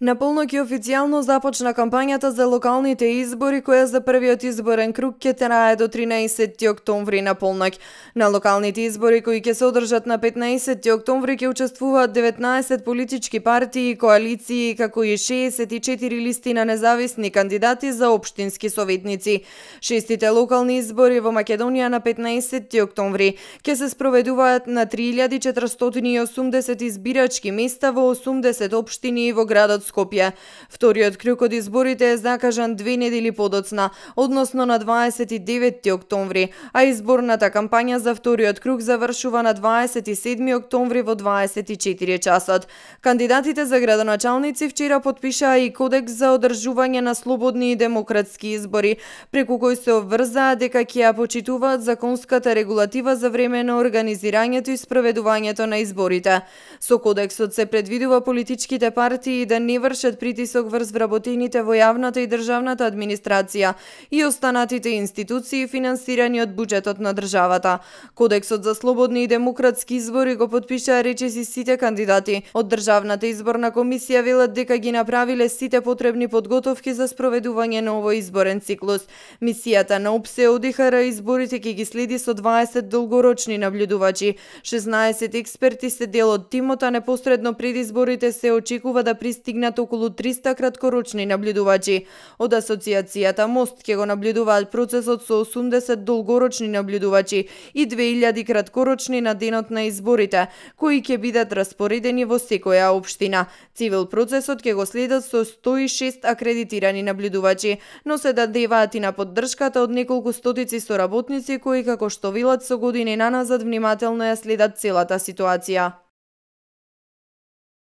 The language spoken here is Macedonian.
На Полноки официјално започна кампањата за локалните избори, која за првиот изборен круг ќе трае до 13 октомври на полнок. На локалните избори кои ќе се одржат на 15 октомври ќе учествуваат 19 политички партии и коалиции, како и 64 листи на независни кандидати за општински советници. Шестите локални избори во Македонија на 15 октомври ќе се спроведуваат на 3480 избирачки места во 80 општини во градот Скопје. Вториот крюк од изборите е закажан две недели подоцна, односно на 29 октомври, а изборната кампања за вториот круг завршува на 27 октомври во 24 часот. Кандидатите за градоначалници вчера подпишаа и кодекс за одржување на слободни и демократски избори, преку кој се обврзаа дека ќе ја почитуваат законската регулатива за време на организирањето и спроведувањето на изборите. Со кодексот се предвидува политичките партии да не вршат притисок врз вработените во јавната и државната администрација и останатите институции финансирани од буџетот на државата. Кодексот за слободни и демократски избори го подпишаа речиси сите кандидати. Од Државната изборна комисија велат дека ги направиле сите потребни подготовки за спроведување на овој изборен циклус. Мисијата на ОПСЕ ОДХР изборите ќе ги следи со 20 долгорочни наблюдувачи. 16 експерти се дел од тимота непосредно пред изборите се очекува да пристигнат достигнат околу 300 краткорочни набљудувачи. Од Асоциацијата МОСТ ќе го набљудуваат процесот со 80 долгорочни набљудувачи и 2000 краткорочни на денот на изборите, кои ќе бидат распоредени во секоја општина. Цивил процесот ќе го следат со 106 акредитирани набљудувачи, но се дадеваат и на поддршката од неколку стотици соработници кои како што велат со години наназад внимателно ја следат целата ситуација.